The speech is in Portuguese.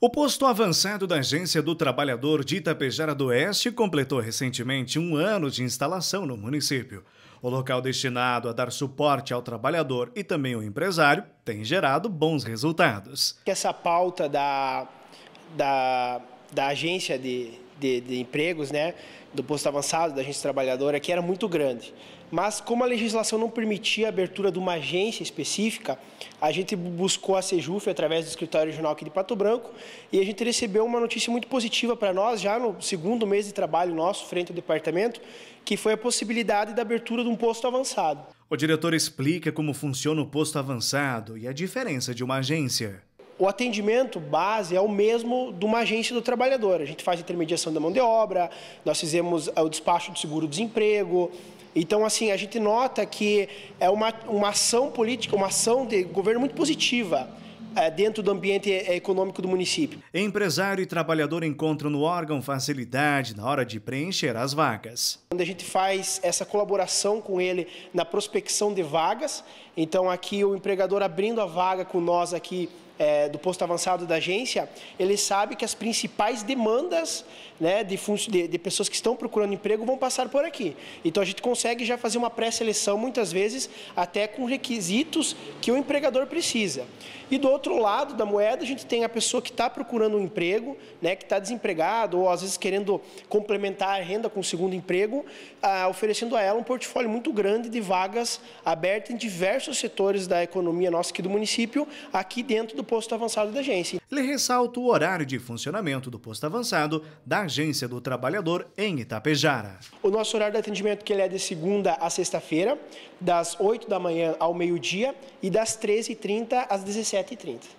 O posto avançado da Agência do Trabalhador de Itapejara do Oeste completou recentemente um ano de instalação no município. O local destinado a dar suporte ao trabalhador e também ao empresário tem gerado bons resultados. Essa pauta da, da, da agência de, de, de empregos, né, do posto avançado, da agência trabalhadora, que era muito grande. Mas como a legislação não permitia a abertura de uma agência específica, a gente buscou a Sejuf através do escritório regional aqui de Pato Branco e a gente recebeu uma notícia muito positiva para nós já no segundo mês de trabalho nosso frente ao departamento, que foi a possibilidade da abertura de um posto avançado. O diretor explica como funciona o posto avançado e a diferença de uma agência o atendimento base é o mesmo de uma agência do trabalhador. A gente faz intermediação da mão de obra, nós fizemos eh, o despacho do seguro-desemprego. Então, assim, a gente nota que é uma, uma ação política, uma ação de governo muito positiva eh, dentro do ambiente eh, econômico do município. Empresário e trabalhador encontram no órgão facilidade na hora de preencher as vagas. Quando a gente faz essa colaboração com ele na prospecção de vagas, então aqui o empregador abrindo a vaga com nós aqui é, do posto avançado da agência, ele sabe que as principais demandas né, de, de, de pessoas que estão procurando emprego vão passar por aqui. Então a gente consegue já fazer uma pré-seleção, muitas vezes, até com requisitos que o empregador precisa. E do outro lado da moeda, a gente tem a pessoa que está procurando um emprego, né, que está desempregado ou às vezes querendo complementar a renda com o segundo emprego, ah, oferecendo a ela um portfólio muito grande de vagas abertas em diversos setores da economia nossa aqui do município, aqui dentro do posto avançado da agência. Ele ressalta o horário de funcionamento do posto avançado da Agência do Trabalhador em Itapejara. O nosso horário de atendimento que ele é de segunda a sexta-feira, das 8 da manhã ao meio-dia e das 13h30 às 17h30.